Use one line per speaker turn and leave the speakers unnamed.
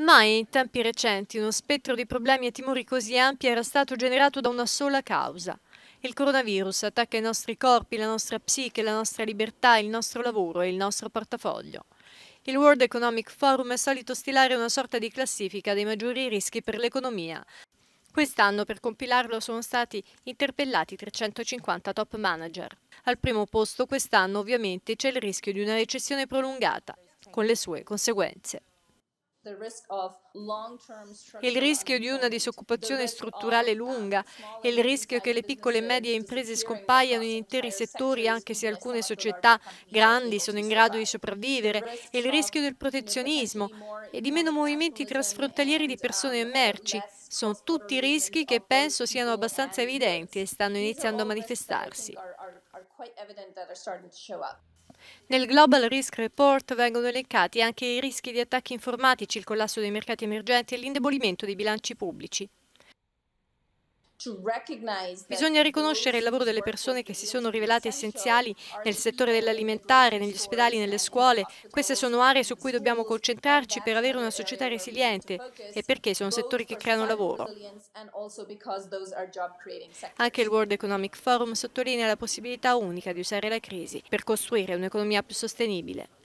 Mai in tempi recenti uno spettro di problemi e timori così ampi era stato generato da una sola causa. Il coronavirus attacca i nostri corpi, la nostra psiche, la nostra libertà, il nostro lavoro e il nostro portafoglio. Il World Economic Forum è solito stilare una sorta di classifica dei maggiori rischi per l'economia. Quest'anno per compilarlo sono stati interpellati 350 top manager. Al primo posto quest'anno ovviamente c'è il rischio di una recessione prolungata, con le sue conseguenze il rischio di una disoccupazione strutturale lunga e il rischio che le piccole e medie imprese scompaiano in interi settori anche se alcune società grandi sono in grado di sopravvivere e il rischio del protezionismo e di meno movimenti trasfrontalieri di persone e merci. Sono tutti rischi che penso siano abbastanza evidenti e stanno iniziando a manifestarsi. Nel Global Risk Report vengono elencati anche i rischi di attacchi informatici, il collasso dei mercati emergenti e l'indebolimento dei bilanci pubblici. Bisogna riconoscere il lavoro delle persone che si sono rivelate essenziali nel settore dell'alimentare, negli ospedali, nelle scuole. Queste sono aree su cui dobbiamo concentrarci per avere una società resiliente e perché sono settori che creano lavoro. Anche il World Economic Forum sottolinea la possibilità unica di usare la crisi per costruire un'economia più sostenibile.